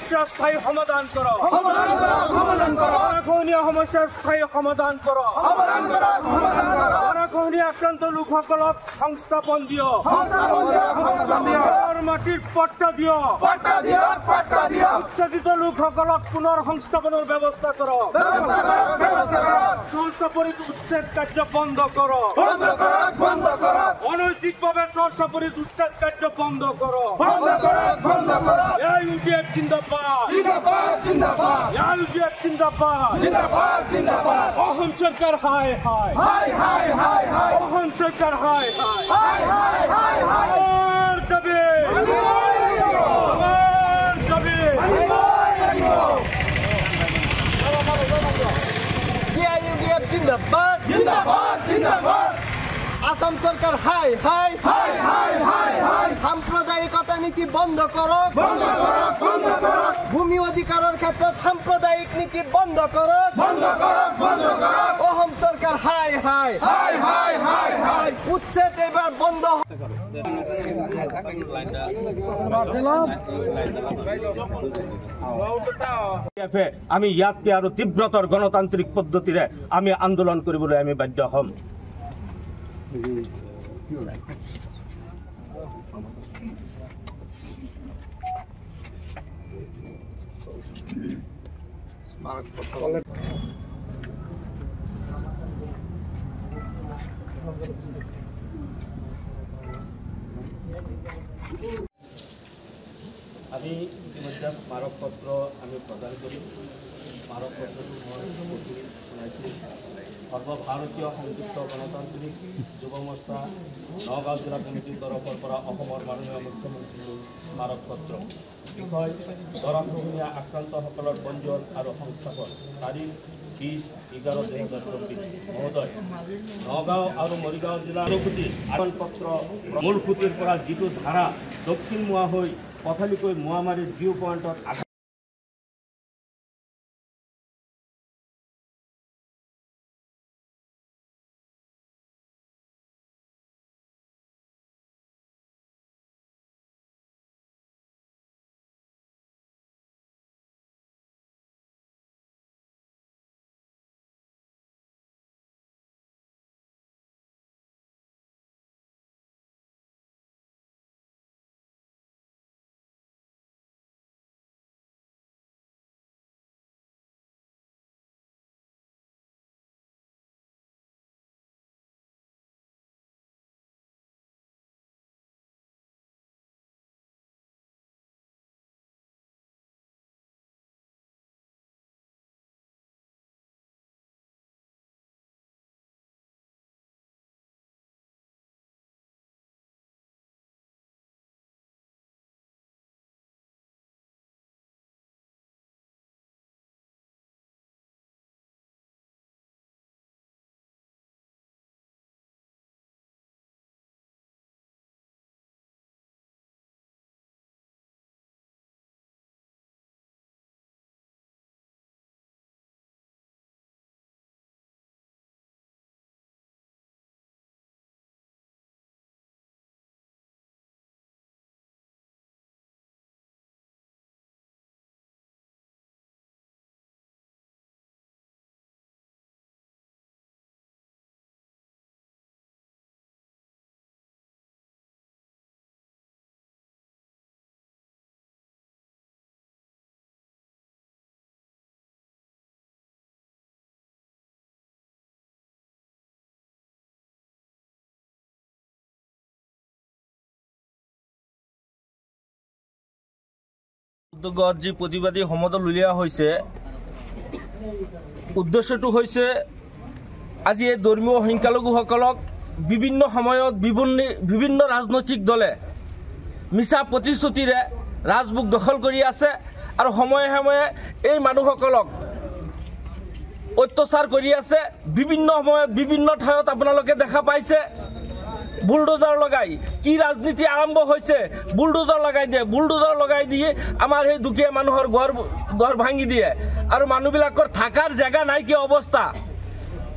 সমস্যা স্থায়ী সমাধান কৰকীয়া সমস্যাৰ স্থায়ী সমাধান কৰকীয়া আক্ৰান্ত লোকসকলক সংস্থাপন দিয়ৰ মাটিত পট্টা দিয়াদিত লোকসকলক পুনৰ সংস্থাপনৰ ব্যৱস্থা কৰক উচ্ছেদ কাৰ্য বন্ধ কৰক অনৈতিকভাৱে চৰ চাপৰিত উচ্ছেদ কাৰ্য বন্ধ কৰক এই ইউ পি এফ চিন্তা जिंदाबाद जिंदाबाद जिंदाबाद यार विवेक जिंदाबाद जिंदाबाद जिंदाबाद अहम सरकार हाय हाय हाय हाय हाय हाय अहम सरकार हाय हाय हाय हाय हाय हाय और कभी और कभी Yeah, you get in the butt, in the butt, in the butt. Assam সরকার হাই হাই হাই হাই হাই হাই সাম্প্রদায়িকতা নীতি বন্ধ করক বন্ধ করক বন্ধ করক ভূমি অধিকারের ক্ষেত্রে সাম্প্রদায়িক নীতি বন্ধ করক বন্ধ করক বন্ধ করক অহম সরকার হাই হাই হাই হাই হাই হাই উচ্ছেদ এবার বন্ধ আমি ইয়াতকে আরো তীব্রতর গণতান্ত্রিক পদ্ধতিৰে আমি আন্দোলন কৰিবলৈ আমি বাধ্য হ'ম আমি ইতিমধ্যে স্মারকপত্র আমি প্রদান করি স্মারকপত্রটো মই সৰ্বভাৰতীয় সংযুক্ত গণতান্ত্ৰিক যুৱ মৰ্চা নগাঁও জিলা কমিটিৰ তৰফৰ পৰা অসমৰ মাননীয় মুখ্যমন্ত্ৰীলৈ স্মাৰক পত্ৰ বিষয় দৰাসমূহীয়া আক্ৰান্তসকলৰ পঞ্জীয়ন আৰু সংস্থাপন তাৰিখ বিছ এঘাৰ দুহেজাৰ চৌব্বিছ মহোদয় নগাঁও আৰু মৰিগাঁও জিলাৰ পত্ৰ মূল খুটিৰ পৰা যিটো ধাৰা দক্ষিণ দক্ষিণমুৱা হৈ প্ৰথমিকৈ মোৱামাৰীৰ ভিউ পইণ্টত আন্তৰ্গত যি প্ৰতিবাদী সমদল উলিওৱা হৈছে উদ্দেশ্যটো হৈছে আজি এই ধৰ্মীয় সংখ্যালঘুসকলক বিভিন্ন সময়ত বিভিন্ন বিভিন্ন ৰাজনৈতিক দলে মিছা প্ৰতিশ্ৰুতিৰে ৰাজভোগ দখল কৰি আছে আৰু সময়ে সময়ে এই মানুহসকলক অত্যাচাৰ কৰি আছে বিভিন্ন সময়ত বিভিন্ন ঠাইত আপোনালোকে দেখা পাইছে বুলডোজাৰ লগাই কি ৰাজনীতি আৰম্ভ হৈছে বুলডোজাৰ লগাই দিয়ে বুলডোজাৰ লগাই দিয়ে আমাৰ সেই দুখীয়া মানুহৰ গড় গড় ভাঙি দিয়ে আৰু মানুহবিলাকৰ থকাৰ জেগা নাই কি অৱস্থা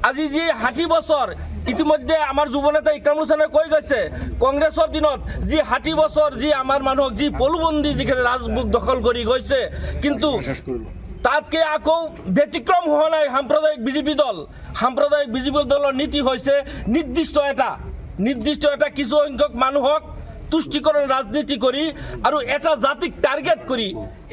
আজি যি ষাঠি বছৰ ইতিমধ্যে আমাৰ যুৱনেতা ইকৰাম হুছেনে কৈ গৈছে কংগ্ৰেছৰ দিনত যি ষাঠি বছৰ যি আমাৰ মানুহক যি পলুবন্দী যিখিনি ৰাজমুখ দখল কৰি গৈছে কিন্তু তাতকৈ আকৌ ব্যতিক্ৰম হোৱা নাই সাম্প্ৰদায়িক বিজেপি দল সাম্প্ৰদায়িক বিজেপি দলৰ নীতি হৈছে নিৰ্দিষ্ট এটা নিৰ্দিষ্ট এটা কিছু সংখ্যক মানুহক তুষ্টিকরণ রাজনীতি করি আর এটা জাতিক টার্গেট করি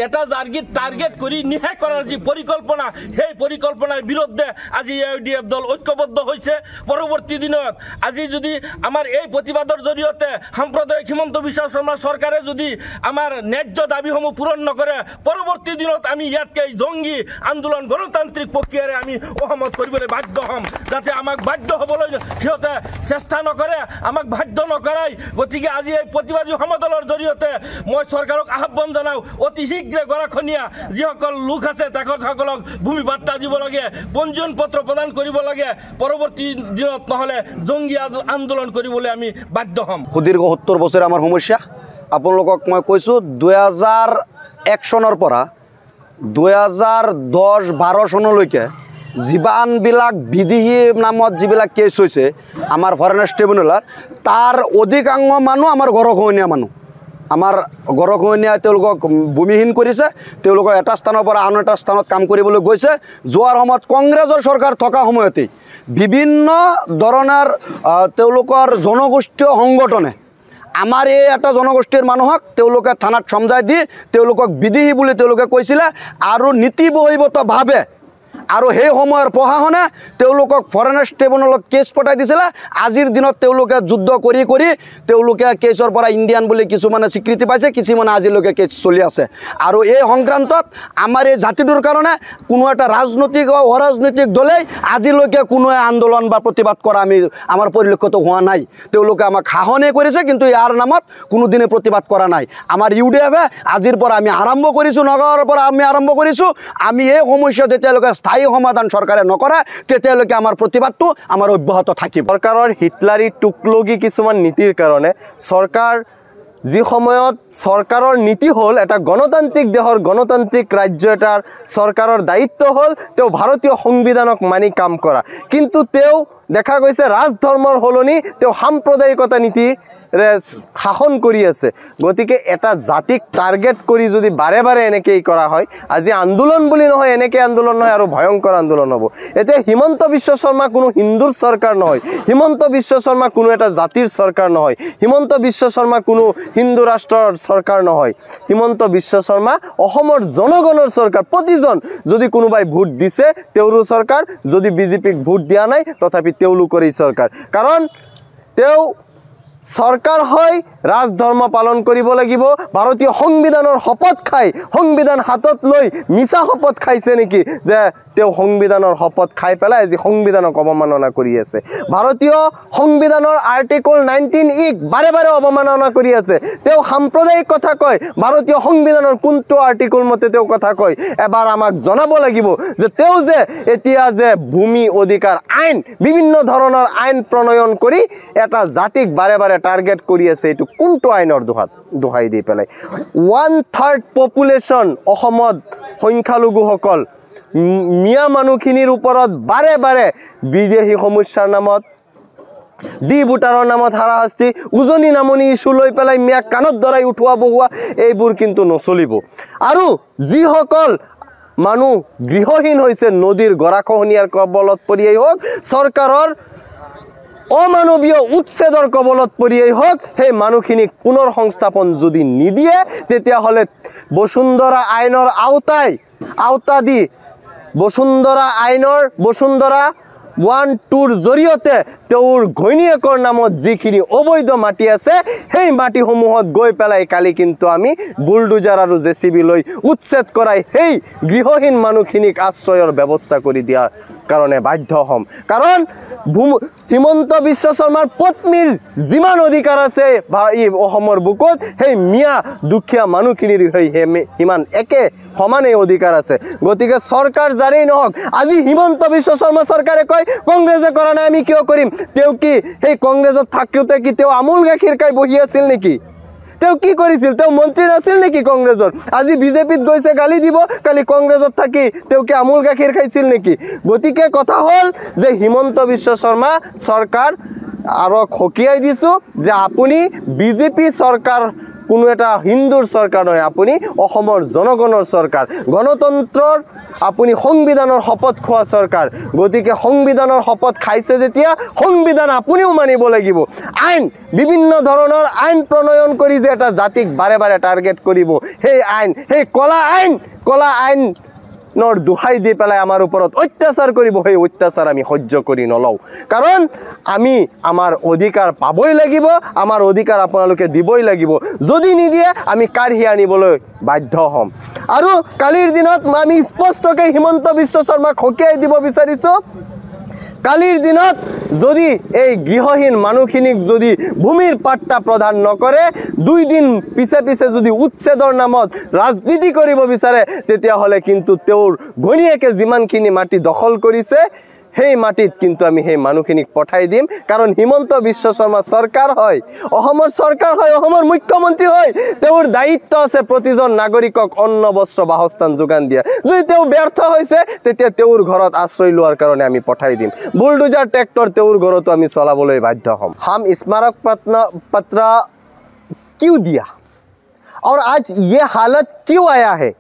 এটা জার্গিত টার্গেট করি নিহে করার যে পরিকল্পনা সেই পরিকল্পনার বিরুদ্ধে আজি ইউডিএফ দল ঐক্যবদ্ধ হয়েছে পরবর্তী দিনত আজি যদি আমার এই প্রতিবাদের জড়িয়তে সাম্প্রদায়িক হিমন্ত বিশ্ব শর্মা সরকারে যদি আমার ন্যায্য দাবি সমূহ পূরণ নকরে পরবর্তী দিনত আমি ইয়াতকে জঙ্গি আন্দোলন গণতান্ত্রিক প্রক্রিয়ার আমি অহমত করবলে বাধ্য হম যাতে আমাক বাধ্য হবলে সিহতে চেষ্টা নকরে আমাক বাধ্য নকরাই গতি আজি এই প্ৰতিবাদী সমদলৰ জৰিয়তে মই চৰকাৰক আহ্বান জনাওঁ অতি শীঘ্ৰে গৰাখনীয়া যিসকল লোক আছে তেখেতসকলক ভূমি বাৰ্তা দিব লাগে পঞ্জীয়ন পত্ৰ প্ৰদান কৰিব লাগে পৰৱৰ্তী দিনত নহ'লে জংগী আন্দোলন কৰিবলৈ আমি বাধ্য হ'ম সুদীৰ্ঘ সত্তৰ বছৰ আমাৰ সমস্যা আপোনালোকক মই কৈছোঁ দুহেজাৰ এক চনৰ পৰা দুহেজাৰ দহ বাৰ চনলৈকে জীৱানবিলাক বিদেহী নামত যিবিলাক কেছ হৈছে আমাৰ ফৰেনাৰ ট্ৰিব্যুনেলৰ তাৰ অধিকাংশ মানুহ আমাৰ ঘৰখনীয়া মানুহ আমাৰ গৰখহনীয়াই তেওঁলোকক ভূমিহীন কৰিছে তেওঁলোকক এটা স্থানৰ পৰা আন এটা স্থানত কাম কৰিবলৈ গৈছে যোৱাৰ সময়ত কংগ্ৰেছৰ চৰকাৰ থকা সময়তেই বিভিন্ন ধৰণৰ তেওঁলোকৰ জনগোষ্ঠীয় সংগঠনে আমাৰ এই এটা জনগোষ্ঠীৰ মানুহক তেওঁলোকে থানাত চমজাই দি তেওঁলোকক বিদেহী বুলি তেওঁলোকে কৈছিলে আৰু নীতিবহিৰ্গতভাৱে আৰু সেই সময়ৰ প্ৰশাসনে তেওঁলোকক ফৰেনাৰ্ছ ট্ৰিব্যুনেলত কেছ পঠাই দিছিলে আজিৰ দিনত তেওঁলোকে যুদ্ধ কৰি কৰি তেওঁলোকে কেছৰ পৰা ইণ্ডিয়ান বুলি কিছুমানে স্বীকৃতি পাইছে কিছুমানে আজিলৈকে কেছ চলি আছে আৰু এই সংক্ৰান্তত আমাৰ এই জাতিটোৰ কাৰণে কোনো এটা ৰাজনৈতিক বা অৰাজনৈতিক দলেই আজিলৈকে কোনোৱে আন্দোলন বা প্ৰতিবাদ কৰা আমি আমাৰ পৰিলক্ষিত হোৱা নাই তেওঁলোকে আমাক শাসনেই কৰিছে কিন্তু ইয়াৰ নামত কোনোদিনে প্ৰতিবাদ কৰা নাই আমাৰ ইউ ডি এফে আজিৰ পৰা আমি আৰম্ভ কৰিছোঁ নগাঁৱৰ পৰা আমি আৰম্ভ কৰিছোঁ আমি এই সমস্যা যেতিয়ালৈকে স্থায়ী স্থায়ী সমাধান চৰকাৰে নকৰা তেতিয়ালৈকে আমাৰ প্ৰতিবাদটো আমাৰ অব্যাহত থাকিব চৰকাৰৰ হিটলাৰী টুকলগি কিছুমান নীতিৰ কাৰণে চৰকাৰ যি সময়ত চৰকাৰৰ নীতি হ'ল এটা গণতান্ত্ৰিক দেশৰ গণতান্ত্ৰিক ৰাজ্য এটাৰ চৰকাৰৰ দায়িত্ব হ'ল তেওঁ ভাৰতীয় সংবিধানক মানি কাম কৰা কিন্তু তেওঁ দেখা গৈছে ৰাজধৰ্মৰ সলনি তেওঁ সাম্প্ৰদায়িকতা নীতি শাসন কৰি আছে গতিকে এটা জাতিক টাৰ্গেট কৰি যদি বাৰে বাৰে এনেকেই কৰা হয় আজি আন্দোলন বুলি নহয় এনেকৈ আন্দোলন নহয় আৰু ভয়ংকৰ আন্দোলন হ'ব এতিয়া হিমন্ত বিশ্ব শৰ্মা কোনো হিন্দুৰ চৰকাৰ নহয় হিমন্ত বিশ্ব শৰ্মা কোনো এটা জাতিৰ চৰকাৰ নহয় হিমন্ত বিশ্ব শৰ্মা কোনো হিন্দু ৰাষ্ট্ৰৰ চৰকাৰ নহয় হিমন্ত বিশ্ব শৰ্মা অসমৰ জনগণৰ চৰকাৰ প্ৰতিজন যদি কোনোবাই ভোট দিছে তেওঁৰো চৰকাৰ যদি বিজেপিক ভোট দিয়া নাই তথাপি তেওঁলোকৰেই চৰকাৰ কাৰণ তেওঁ চৰকাৰ হয় ৰাজধৰ্ম পালন কৰিব লাগিব ভাৰতীয় সংবিধানৰ শপত খাই সংবিধান হাতত লৈ মিছা শপত খাইছে নেকি যে তেওঁ সংবিধানৰ শপত খাই পেলাই আজি সংবিধানক অৱমাননা কৰি আছে ভাৰতীয় সংবিধানৰ আৰ্টিকল নাইনটিন ইক বাৰে বাৰে অৱমাননা কৰি আছে তেওঁ সাম্প্ৰদায়িক কথা কয় ভাৰতীয় সংবিধানৰ কোনটো আৰ্টিকল মতে তেওঁ কথা কয় এবাৰ আমাক জনাব লাগিব যে তেওঁ যে এতিয়া যে ভূমি অধিকাৰ আইন বিভিন্ন ধৰণৰ আইন প্ৰণয়ন কৰি এটা জাতিক বাৰে বাৰে এটা টাৰ্গেট কৰে আছে এইটো কোনটো আইনৰ দোহাত দোহাই দি পেলাই ওৱান থাৰ্ড পপুলেশ্যন অসমত সংখ্যালঘুসকল মিয়া মানুহখিনিৰ ওপৰত বাৰে বাৰে বিদেশী সমস্যাৰ নামত ডি ভোটাৰেৰ নামত হাৰাশাস্তি উজনি নামনি ইস্যু লৈ পেলাই মিয়াক কাণত দৰাই উঠোৱা বহুয়া এইবোৰ কিন্তু নচলিব আৰু যিসকল মানুহ গৃহহীন হৈছে নদীৰ গৰাখহনীয়াৰ কবলত পৰিয়েই হওক চৰকাৰৰ অমানৱীয় উচ্ছেদৰ কবলত পৰিয়েই হওক সেই মানুহখিনিক পুনৰ সংস্থাপন যদি নিদিয়ে তেতিয়াহ'লে বসুন্ধৰা আইনৰ আওতাই আওতা দি বসুন্ধৰা আইনৰ বসুন্ধৰা ওৱান টুৰ জৰিয়তে তেওঁৰ ঘৈণীয়েকৰ নামত যিখিনি অবৈধ মাটি আছে সেই মাটিসমূহত গৈ পেলাই কালি কিন্তু আমি বুলডুজাৰ আৰু জে চি বি লৈ উচ্ছেদ কৰাই সেই গৃহহীন মানুহখিনিক আশ্ৰয়ৰ ব্যৱস্থা কৰি দিয়াৰ কাৰণে বাধ্য হ'ম কাৰণ ভূম হিমন্ত বিশ্ব শৰ্মাৰ পত্নীৰ যিমান অধিকাৰ আছে এই অসমৰ বুকত সেই মিয়া দুখীয়া মানুহখিনিৰ সেই সিমান একে সমানেই অধিকাৰ আছে গতিকে চৰকাৰ যাৰেই নহওক আজি হিমন্ত বিশ্ব শৰ্মা চৰকাৰে কয় কংগ্ৰেছে কৰা নাই আমি কিয় কৰিম তেওঁ কি সেই কংগ্ৰেছত থাকোঁতে কি তেওঁ আমূল গাখীৰ খাই বহি আছিল নেকি তেওঁ কি কৰিছিল তেওঁ মন্ত্ৰী নাছিল নেকি কংগ্ৰেছৰ আজি বিজেপিত গৈছে গালি দিব কালি কংগ্ৰেছত থাকি তেওঁকে আমূল গাখীৰ খাইছিল নেকি গতিকে কথা হ'ল যে হিমন্ত বিশ্ব শৰ্মা চৰকাৰ আৰু সকীয়াই দিছোঁ যে আপুনি বিজেপি চৰকাৰ কোনো এটা হিন্দুৰ চৰকাৰ নহয় আপুনি অসমৰ জনগণৰ চৰকাৰ গণতন্ত্ৰৰ আপুনি সংবিধানৰ শপত খোৱা চৰকাৰ গতিকে সংবিধানৰ শপত খাইছে যেতিয়া সংবিধান আপুনিও মানিব লাগিব আইন বিভিন্ন ধৰণৰ আইন প্ৰণয়ন কৰি যে এটা জাতিক বাৰে বাৰে টাৰ্গেট কৰিব সেই আইন সেই কলা আইন কলা আইন নৰ দোহাই দি পেলাই আমাৰ ওপৰত অত্যাচাৰ কৰিব সেই অত্যাচাৰ আমি সহ্য কৰি নলওঁ কাৰণ আমি আমাৰ অধিকাৰ পাবই লাগিব আমাৰ অধিকাৰ আপোনালোকে দিবই লাগিব যদি নিদিয়ে আমি কাঢ়ি আনিবলৈ বাধ্য হ'ম আৰু কালিৰ দিনত আমি স্পষ্টকৈ হিমন্ত বিশ্ব শৰ্মাক সকীয়াই দিব বিচাৰিছোঁ কালির দিনত যদি এই গৃহহীন মানুষিনিক যদি ভূমির পাট্টা প্রদান নকরে দুই দিন পিছে পিছে যদি উচ্ছেদর নামত রাজনীতি করব বিচার হলে কিন্তু তেওর ঘনিয়েকে যিমানখিনি মাটি দখল করেছে সেই মাটিত কিন্তু আমি সেই মানুহখিনিক পঠাই দিম কাৰণ হিমন্ত বিশ্ব শৰ্মা চৰকাৰ হয় অসমৰ চৰকাৰ হয় অসমৰ মুখ্যমন্ত্ৰী হয় তেওঁৰ দায়িত্ব আছে প্ৰতিজন নাগৰিকক অন্ন বস্ত্ৰ বাসস্থান যোগান দিয়া যদি তেওঁ ব্যৰ্থ হৈছে তেতিয়া তেওঁৰ ঘৰত আশ্ৰয় লোৱাৰ কাৰণে আমি পঠাই দিম বুলডোজাৰ ট্ৰেক্টৰ তেওঁৰ ঘৰতো আমি চলাবলৈ বাধ্য হ'ম হাম স্মাৰক পত্ন পাত্ৰ কিয় দিয়া আৰু আজ ইয়ে হালত কিয় আয়া হে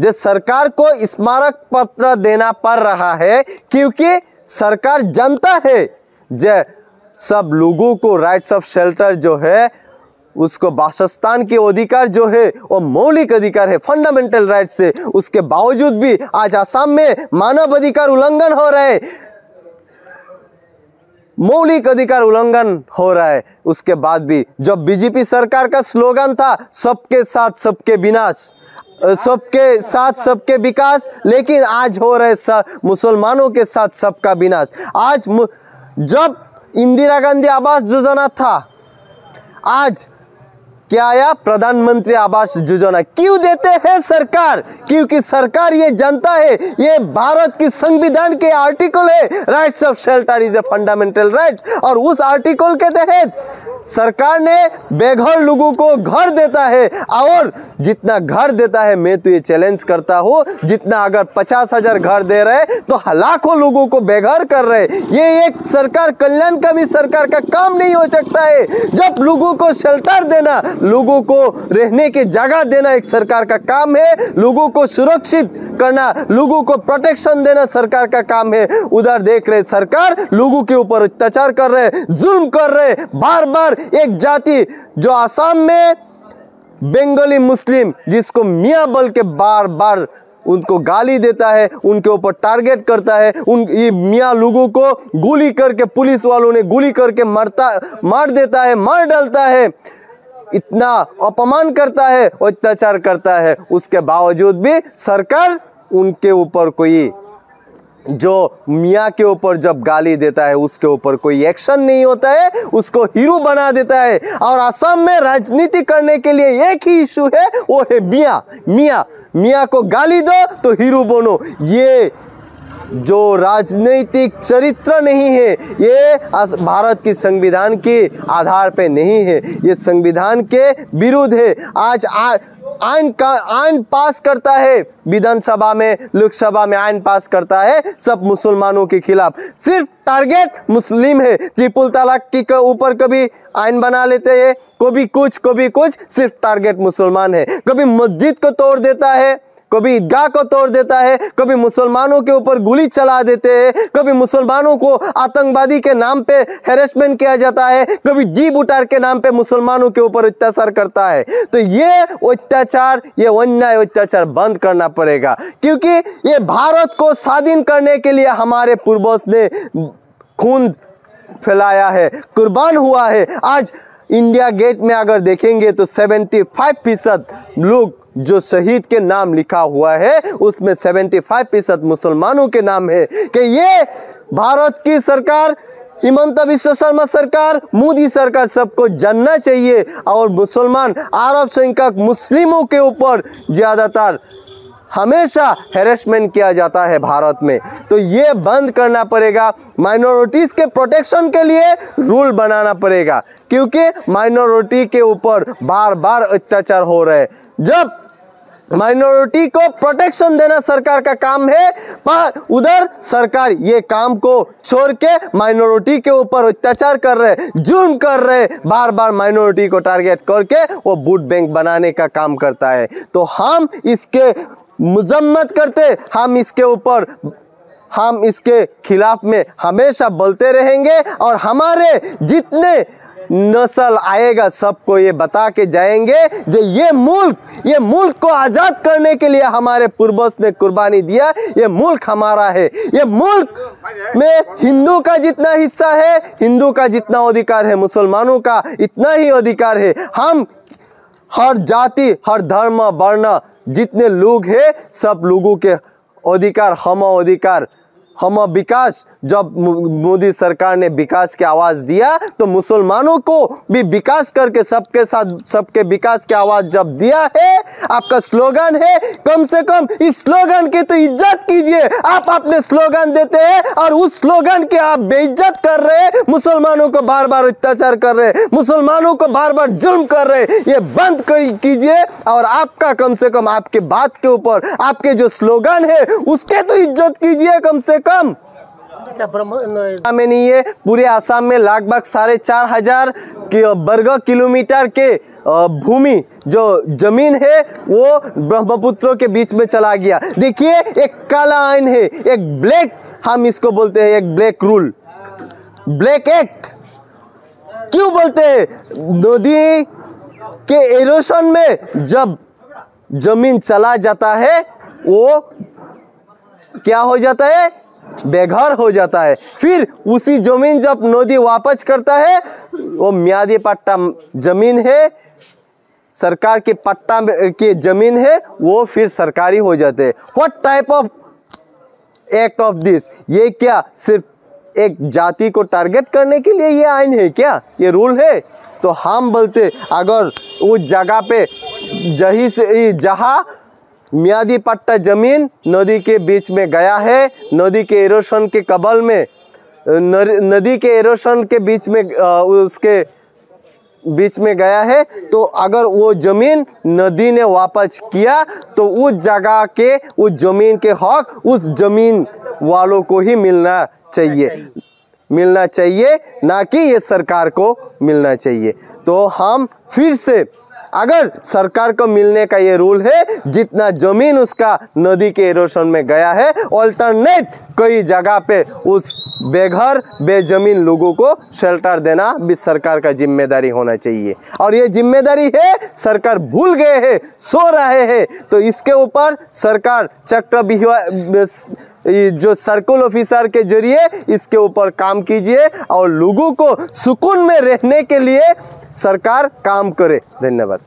जो सरकार को स्मारक पत्र देना पड़ रहा है क्योंकि सरकार जनता है जय सब लोगों को राइट्स ऑफ शेल्टर जो है उसको बासस्तान के अधिकार जो है वो मौलिक अधिकार है फंडामेंटल राइट से उसके बावजूद भी आज आसाम में मानव अधिकार उल्लंघन हो रहा है मौलिक अधिकार उल्लंघन हो रहा है उसके बाद भी जब बीजेपी सरकार का स्लोगन था सबके साथ सबके विनाश सबके साथ सबके विकास लेकिन आज हो रहे मुसलमानों के साथ सबका विनाश आज जब इंदिरा गांधी आवास योजना था आज क्या आया प्रधानमंत्री आवास योजना क्यों देते हैं सरकार क्योंकि सरकार ये जनता है ये भारत की संविधान के आर्टिकल है rights of shelter is a fundamental rights और उस आर्टिकल के तहत सरकार ने बेघर लोगों को घर देता है और जितना घर देता है मैं तो ये चैलेंज करता हूँ जितना अगर पचास हजार घर दे रहे तो लाखों लोगों को बेघर कर रहे ये एक सरकार कल्याण का भी सरकार का काम नहीं हो सकता है जब लोगों को शेल्टर देना लोगों को रहने की जगह देना एक सरकार का काम है लोगों को सुरक्षित करना लोगों को प्रोटेक्शन देना सरकार का काम है उधर देख रहे सरकार लोगों के ऊपर अत्याचार कर रहे जुल्म कर रहे बार बार और एक जाति जो आसाम में बंगाली मुस्लिम जिसको मियाँ बोल के बार बार उनको गाली देता है उनके ऊपर टारगेट करता है उन ये मियाँ लोगों को गोली करके पुलिस वालों ने गोली करके मरता मार देता है मार डालता है इतना अपमान करता है अत्याचार करता है उसके बावजूद भी सरकार उनके ऊपर कोई जो मियाँ के ऊपर जब गाली देता है उसके ऊपर कोई एक्शन नहीं होता है उसको हीरो बना देता है और असम में राजनीति करने के लिए एक ही इशू है वो है मियाँ मियाँ मियाँ को गाली दो तो हीरो बनो ये जो राजनीतिक चरित्र नहीं है ये भारत की संविधान के आधार पे नहीं है ये संविधान के विरुद्ध है आज आ, का आयन पास करता है विधानसभा में लोकसभा में आयन पास करता है सब मुसलमानों के खिलाफ सिर्फ टारगेट मुस्लिम है ट्रिपुल तलाक के ऊपर कभी आयन बना लेते हैं कभी कुछ कभी कुछ सिर्फ टारगेट मुसलमान है कभी मस्जिद को तोड़ देता है कभी ईदगाह को तोड़ देता है कभी मुसलमानों के ऊपर गोली चला देते हैं कभी मुसलमानों को आतंकवादी के नाम पे हेरेसमेंट किया जाता है कभी डी बुटार के नाम पे मुसलमानों के ऊपर अत्याचार करता है तो ये अत्याचार ये अन्याय अत्याचार बंद करना पड़ेगा क्योंकि ये भारत को स्वाधीन करने के लिए हमारे पूर्वज ने खून फैलाया है कुर्बान हुआ है आज इंडिया गेट में अगर देखेंगे तो 75 फीसद लोग जो शहीद के नाम लिखा हुआ है उसमें 75 फीसद मुसलमानों के नाम है कि ये भारत की सरकार हिमंत विश्व शर्मा सरकार मोदी सरकार सबको जानना चाहिए और मुसलमान अरब संख्यक मुस्लिमों के ऊपर ज़्यादातर हमेशा हेरेसमेंट किया जाता है भारत में तो ये बंद करना पड़ेगा माइनॉरिटीज़ के प्रोटेक्शन के लिए रूल बनाना पड़ेगा क्योंकि माइनॉरिटी के ऊपर बार बार अत्याचार हो रहे जब माइनॉरिटी को प्रोटेक्शन देना सरकार का काम है पर उधर सरकार ये काम को छोड़ के माइनॉरिटी के ऊपर अत्याचार कर रहे जुल्म कर रहे बार बार माइनॉरिटी को टारगेट करके वो बूट बैंक बनाने का काम करता है तो हम इसके मजम्मत करते हम इसके ऊपर हम इसके खिलाफ में हमेशा बोलते रहेंगे और हमारे जितने नस्ल आएगा सबको ये बता के जाएंगे जो ये मुल्क ये मुल्क को आज़ाद करने के लिए हमारे पूर्वज ने कुर्बानी दिया ये मुल्क हमारा है ये मुल्क में हिंदू का जितना हिस्सा है हिंदू का जितना अधिकार है मुसलमानों का इतना ही अधिकार है हम हर जाति हर धर्म वर्ण जितने लोग हैं सब लोगों के अधिकार हम अधिकार हम विकास जब मोदी सरकार ने विकास की आवाज़ दिया तो मुसलमानों को भी विकास करके सबके साथ सबके विकास की आवाज़ जब दिया है आपका स्लोगन है कम से कम इस स्लोगन की तो इज्जत कीजिए आप अपने स्लोगन देते हैं और उस स्लोगन की आप बेइज्जत कर रहे हैं मुसलमानों को बार बार अत्याचार कर रहे हैं मुसलमानों को बार बार जुल्म कर रहे हैं ये बंद कीजिए और आपका कम से कम आपके बात के ऊपर आपके जो स्लोगन है उसके तो इज्जत कीजिए कम से कम अच्छा, में नहीं है पूरे आसाम में लगभग साढ़े चार हजार वर्ग किलोमीटर के भूमि जो जमीन है वो ब्रह्मपुत्र के बीच में चला गया देखिए एक काला आयन है एक ब्लैक हम इसको बोलते हैं एक ब्लैक रूल ब्लैक एक्ट क्यों बोलते हैं नदी के एरोशन में जब जमीन चला जाता है वो क्या हो जाता है बेघर हो जाता है फिर उसी जमीन जब नोदी वापस करता है वो म्यादी पट्टा जमीन है सरकार के पट्टा की जमीन है वो फिर सरकारी हो जाते हैं what type of act of this ये क्या सिर्फ एक जाति को टारगेट करने के लिए ये आइन है क्या ये रूल है तो हम बोलते अगर उस जगह पे जही से जहाँ म्यादी पट्टा जमीन नदी के बीच में गया है नदी के एरोशन के कबल में नदी के एरोशन के बीच में उसके बीच में गया है तो अगर वो ज़मीन नदी ने वापस किया तो उस जगह के उस ज़मीन के हक उस ज़मीन वालों को ही मिलना चाहिए मिलना चाहिए ना कि ये सरकार को मिलना चाहिए तो हम फिर से अगर सरकार को मिलने का ये रूल है जितना जमीन उसका नदी के रोशन में गया है ऑल्टरनेट कई जगह पे उस बेघर बेजमीन लोगों को शेल्टर देना भी सरकार का जिम्मेदारी होना चाहिए और ये जिम्मेदारी है सरकार भूल गए हैं सो रहे हैं तो इसके ऊपर सरकार चक्र जो सर्कल ऑफिसर के जरिए इसके ऊपर काम कीजिए और लोगों को सुकून में रहने के लिए सरकार काम करे धन्यवाद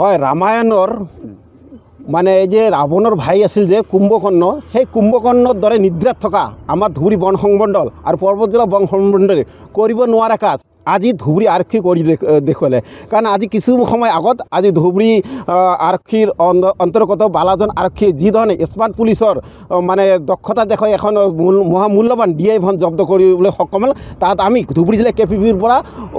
হয় ৰামায়ণৰ মানে এই যে ৰাৱণৰ ভাই আছিল যে কুম্ভকৰ্ণ সেই কুম্ভকৰ্ণৰ দৰে নিদ্ৰাত থকা আমাৰ ধুৰি বন সংমণ্ডল আৰু পৰ্বত জিলা বন সংমণ্ডলে কৰিব নোৱাৰা কাজ আজি ধুবুৰী আৰক্ষী কৰি দেখুৱালে কাৰণ আজি কিছু সময় আগত আজি ধুবুৰী আৰক্ষীৰ অন্তৰ্গত বালাজন আৰক্ষীয়ে যিধৰণে স্মাৰ্ট পুলিচৰ মানে দক্ষতা দেখুৱাই এখন মহামূল্যৱান ডি আই ভন জব্দ কৰিবলৈ সক্ষম হ'ল তাত আমি ধুবুৰী জিলা কে পি পিৰ পৰা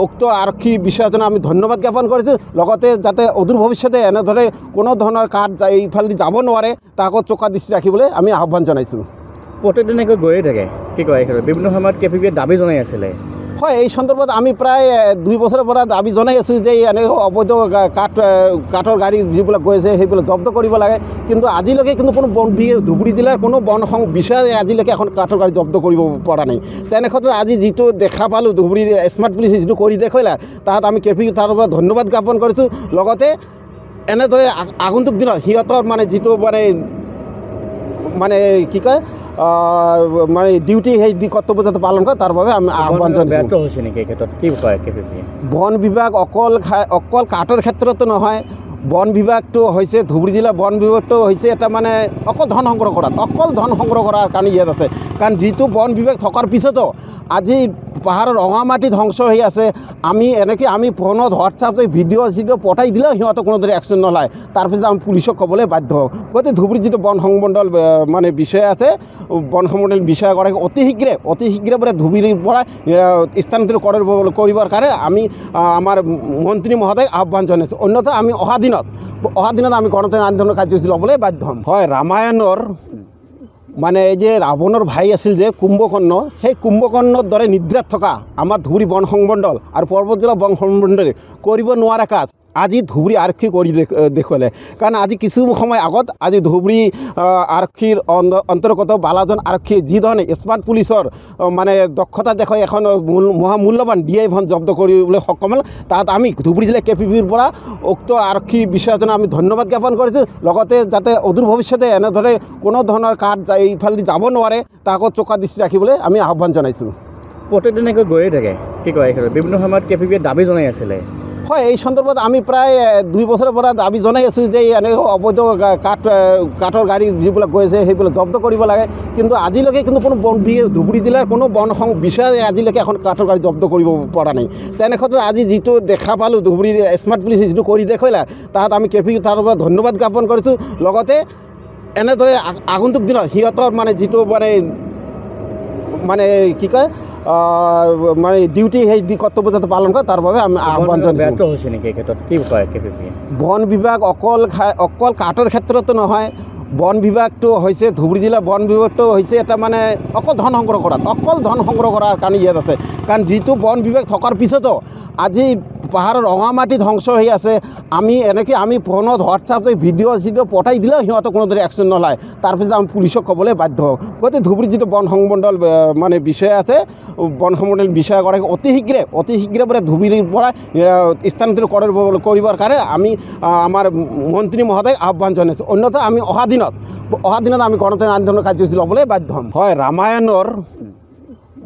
উক্ত আৰক্ষী বিষয়াজনে আমি ধন্যবাদ জ্ঞাপন কৰিছোঁ লগতে যাতে অদূৰ ভৱিষ্যতে এনেদৰে কোনো ধৰণৰ কাৰ্ড এইফালে যাব নোৱাৰে তাকো চোকা দৃষ্টি ৰাখিবলৈ আমি আহ্বান জনাইছোঁ প্ৰতিদিনে গৈয়ে থাকে কি কয় বিভিন্ন সময়ত কে পি পিয়ে দাবী জনাই আছিলে হয় এই সন্দৰ্ভত আমি প্ৰায় দুই বছৰৰ পৰা দাবী জনাই আছোঁ যে এনে অবৈধ কাঠ কাঠৰ গাড়ী যিবিলাক গৈ আছে সেইবিলাক জব্দ কৰিব লাগে কিন্তু আজিলৈকে কিন্তু কোনো বন ধুবুৰী জিলাৰ কোনো বন সংঘ বিষয়াই আজিলৈকে এখন কাঠৰ গাড়ী জব্দ কৰিব পৰা নাই তেনেক্ষেত্ৰত আজি যিটো দেখা পালোঁ ধুবুৰী স্মাৰ্ট পুলিচে যিটো কৰি দেখুৱালা তাত আমি কে পি ধন্যবাদ জ্ঞাপন কৰিছোঁ লগতে এনেদৰে আগন্তুক দিনত সিহঁতৰ মানে যিটো মানে মানে কি কয় মানে ডিউটি সেই দি যাতে পালন কৰে তাৰ বাবে আমি আহ্বান জনাইছোঁ বন বিভাগ অকল অকল কাঠৰ ক্ষেত্ৰতো নহয় বন বিভাগটো হৈছে ধুবুৰী জিলাৰ বন বিভাগটো হৈছে এটা মানে অকল ধন সংগ্ৰহ কৰা অকল ধন সংগ্ৰহ কৰাৰ কাৰণে ইয়াত আছে কাৰণ যিটো বন বিভাগ থকাৰ পিছতো আজি পাহাৰৰ ৰঙা মাটি ধ্বংস হৈ আছে আমি এনেকৈ আমি ফোনত হোৱাটছআপত ভিডিঅ' চিডিঅ' পঠাই দিলেও সিহঁতে কোনোদৰে একশ্যন নলয় তাৰপিছত আমি পুলিচক ক'বলৈ বাধ্য হওঁ গতিকে ধুবুৰীৰ যিটো বন সংমণ্ডল মানে বিষয় আছে বন সংমণ্ডল বিষয়াগৰাকী অতি শীঘ্ৰে অতি শীঘ্ৰে পৰা ধুবুৰীৰ পৰা স্থানান্তৰ কৰিবৰ কাৰণে আমি আমাৰ মন্ত্ৰী মহোদয়ক আহ্বান জনাইছোঁ অন্যথা আমি অহা দিনত অহা দিনত আমি গণতন্ত্ৰ আন্দোলনৰ কাৰ্যসূচী ল'বলৈ বাধ্য হ'ম হয় ৰামায়ণৰ মানে এই যে ৰাৱণৰ ভাই আছিল যে কুম্ভকৰ্ণ সেই কুম্ভকৰ্ণৰ দৰে নিদ্ৰাত থকা আমাৰ ধুৰি বন সংমণ্ডল আৰু পৰ্বত জিলা বন সংমণ্ডলে কৰিব নোৱাৰা কাজ আজি ধুবুৰী আৰক্ষী কৰি দেখুৱালে কাৰণ আজি কিছু সময় আগত আজি ধুবুৰী আৰক্ষীৰ অন্তৰ্গত বালাজন আৰক্ষীয়ে যিধৰণে স্মাৰ্ট পুলিচৰ মানে দক্ষতা দেখুৱাই এখন মহামূল্যৱান ডি আই ভন জব্দ কৰিবলৈ সক্ষম হ'ল তাত আমি ধুবুৰী জিলা কে পি পিৰ পৰা উক্ত আৰক্ষী বিষয়াজনক আমি ধন্যবাদ জ্ঞাপন কৰিছোঁ লগতে যাতে অদূৰ ভৱিষ্যতে এনেদৰে কোনো ধৰণৰ কাঠ ইফালেদি যাব নোৱাৰে তাকো চোকা দৃষ্টি ৰাখিবলৈ আমি আহ্বান জনাইছোঁ প্ৰতিদিনে গৈয়ে থাকে কি কয় বিভিন্ন সময়ত কে পি পিয়ে দাবী জনাই আছিলে হয় এই সন্দৰ্ভত আমি প্ৰায় দুই বছৰৰ পৰা দাবী জনাই আছোঁ যে এনে অবৈধ কাঠ কাঠৰ গাড়ী যিবিলাক গৈ আছে সেইবিলাক জব্দ কৰিব লাগে কিন্তু আজিলৈকে কিন্তু কোনো বন ধুবুৰী জিলাৰ কোনো বন সং বিষয়াই আজিলৈকে এখন কাঠৰ গাড়ী জব্দ কৰিব পৰা নাই তেনেক্ষেত্ৰত আজি যিটো দেখা পালোঁ ধুবুৰী স্মাৰ্ট পুলিচে যিটো কৰি দেখুৱালে তাত আমি কেফি তাৰ পৰা ধন্যবাদ জ্ঞাপন কৰিছোঁ লগতে এনেদৰে আগন্তুক দিনত সিহঁতৰ মানে যিটো মানে মানে কি কয় মানে ডিউটি সেই কৰ্তব্য যাতে পালন কৰে তাৰ বাবে আমি আহ্বান জনাইছোঁ নেকি এই ক্ষেত্ৰত কি কয় কে পি পি বন বিভাগ অকল অকল কাঠৰ ক্ষেত্ৰতো নহয় বন বিভাগটো হৈছে ধুবুৰী জিলাৰ বন বিভাগটো হৈছে এটা মানে অকল ধন সংগ্ৰহ কৰাত অকল ধন সংগ্ৰহ কৰাৰ কাৰণে ইয়াত আছে কাৰণ যিটো বন বিভাগ থকাৰ পিছতো আজি পাহাৰৰ মাটি ধ্বংস হৈ আছে আমি এনেকৈ আমি ফোনত হোৱাটছআপত ভিডিঅ' চিডিঅ' পঠাই দিলেও সিহঁতে কোনোদৰে একশ্যন নলয় তাৰপিছত আমি পুলিচক ক'বলৈ বাধ্য হওঁ গতিকে ধুবুৰী যিটো বন সংমণ্ডল মানে বিষয় আছে বন সংমণ্ডল বিষয়াগৰাকী অতি শীঘ্ৰে অতি শীঘ্ৰে মানে ধুবুৰীৰ পৰা স্থানান্তৰ কৰিবৰ কাৰণে আমি আমাৰ মন্ত্ৰী মহোদয়ক আহ্বান জনাইছোঁ অন্যথা আমি অহা দিনত দিনত অহা দিনত আমি কৰোঁতে আন ধৰণৰ কাৰ্যসূচী ল'বলৈ বাধ্য হ'ম হয় ৰামায়ণৰ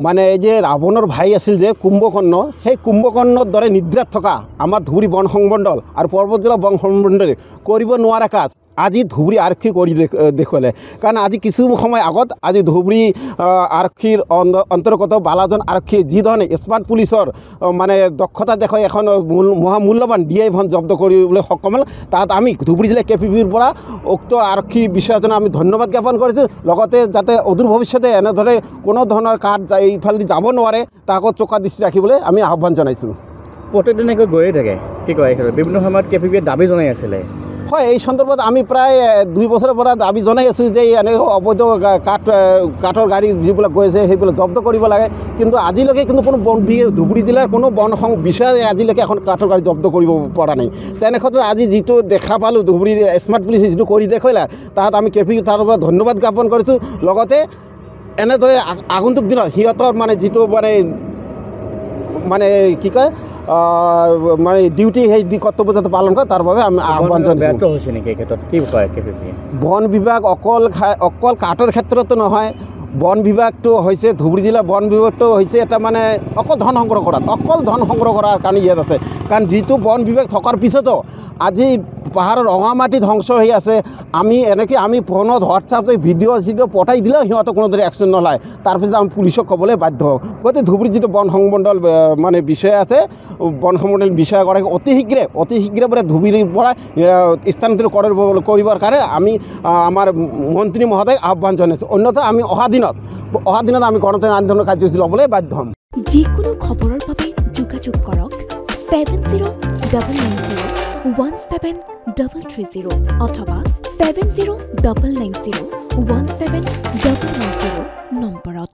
মানে এই যে ৰাৱণৰ ভাই আছিল যে কুম্ভকৰ্ণ সেই কুম্ভকৰ্ণৰ দৰে নিদ্ৰাত থকা আমাৰ ধুৰি বন সংমণ্ডল আৰু পৰ্বত জিলা বন সংমণ্ডলে কৰিব নোৱাৰা কাজ আজি ধুবুৰী আৰক্ষী কৰি দেখুৱালে কাৰণ আজি কিছু সময় আগত আজি ধুবুৰী আৰক্ষীৰ অন্তৰ্গত বালাজন আৰক্ষীয়ে যিধৰণে স্মাৰ্ট পুলিচৰ মানে দক্ষতা দেখুৱাই এখন মহামূল্যৱান ডি আই ভন জব্দ কৰিবলৈ সক্ষম হ'ল তাত আমি ধুবুৰী জিলা কে পি পিৰ পৰা উক্ত আৰক্ষী বিষয়াজনক আমি ধন্যবাদ জ্ঞাপন কৰিছোঁ লগতে যাতে অদূৰ ভৱিষ্যতে এনেদৰে কোনো ধৰণৰ কাৰ্ড ইফালেদি যাব নোৱাৰে তাকো চোকা দৃষ্টি ৰাখিবলৈ আমি আহ্বান জনাইছোঁ প্ৰত্যেকদিনাকৈ গৈয়ে থাকে কি কয় বিভিন্ন সময়ত কে পি পিয়ে দাবী জনাই আছিলে হয় এই সন্দৰ্ভত আমি প্ৰায় দুই বছৰৰ পৰা আমি জনাই আছোঁ যে এনে অবৈধ কাঠ কাঠৰ গাড়ী যিবিলাক গৈ আছে সেইবিলাক জব্দ কৰিব লাগে কিন্তু আজিলৈকে কিন্তু কোনো বন ধুবুৰী জিলাৰ কোনো বন সং বিষয়াই আজিলৈকে এখন কাঠৰ গাড়ী জব্দ কৰিব পৰা নাই তেনেক্ষেত্ৰত আজি যিটো দেখা পালোঁ ধুবুৰী স্মাৰ্ট পুলিচে যিটো কৰি দেখুৱালে তাত আমি কেফি তাৰ পৰা ধন্যবাদ জ্ঞাপন কৰিছোঁ লগতে এনেদৰে আগন্তুক দিনত সিহঁতৰ মানে যিটো মানে মানে কি কয় মানে ডিউটি সেই কৰ্তব্য যাতে পালন কৰে তাৰ বাবে আমি আহ্বান জনাইছোঁ বন বিভাগ অকল অকল কাঠৰ ক্ষেত্ৰতো নহয় বন বিভাগটো হৈছে ধুবুৰী জিলাৰ বন বিভাগটো হৈছে এটা মানে অকল ধন সংগ্ৰহ কৰা অকল ধন সংগ্ৰহ কৰাৰ কাৰণে ইয়াত আছে কাৰণ যিটো বন বিভাগ থকাৰ পিছতো আজি পাহাৰৰ ৰঙা ধ্বংস হৈ আছে আমি এনেকৈ আমি ফোনত হোৱাটছআপত ভিডিঅ' চিডিঅ' পঠাই দিলেও সিহঁতে কোনোদৰে ধৰণে একশ্যন নলয় তাৰপিছত আমি পুলিচক ক'বলৈ বাধ্য হওঁ গতিকে ধুবুৰীত যিটো বন সংমণ্ডল মানে বিষয় আছে বন সংমণ্ডল বিষয়াগৰাকী অতি শীঘ্ৰে অতি শীঘ্ৰে পৰা ধুবুৰীৰ পৰা কৰিব কৰিবৰ কাৰণে আমি আমাৰ মন্ত্ৰী মহোদয়ক আহ্বান জনাইছোঁ অন্যথা আমি অহা দিনত অহা দিনত আমি গণতন্ত্ৰ আন্দোলন কাৰ্যসূচী ল'বলৈ বাধ্য হ'ম যিকোনো খবৰৰ বাবে যোগাযোগ কৰক seven zero' double nine one seven double three zero' অথবা seven zero' double nine zero' one seven double nine zero' নম্বৰত